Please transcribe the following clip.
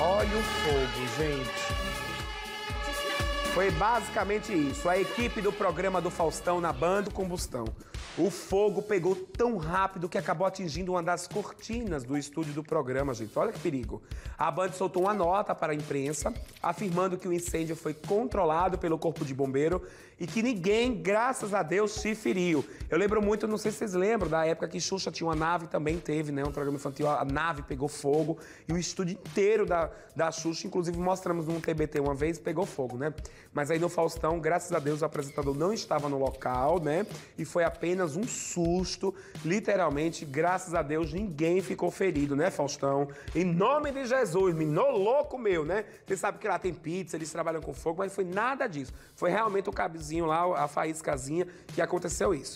Olha o fogo, gente. Foi basicamente isso. A equipe do programa do Faustão na Bando Combustão. O fogo pegou tão rápido que acabou atingindo uma das cortinas do estúdio do programa, gente. Olha que perigo. A Band soltou uma nota para a imprensa afirmando que o incêndio foi controlado pelo Corpo de Bombeiro e que ninguém, graças a Deus, se feriu. Eu lembro muito, não sei se vocês lembram, da época que Xuxa tinha uma nave, também teve, né? Um programa infantil, a nave pegou fogo e o estúdio inteiro da, da Xuxa, inclusive mostramos num TBT uma vez, pegou fogo, né? Mas aí no Faustão, graças a Deus, o apresentador não estava no local, né? E foi apenas apenas um susto. Literalmente, graças a Deus, ninguém ficou ferido, né, Faustão? Em nome de Jesus, menino louco meu, né? Você sabe que lá tem pizza, eles trabalham com fogo, mas foi nada disso. Foi realmente o cabezinho lá, a faíscazinha, que aconteceu isso.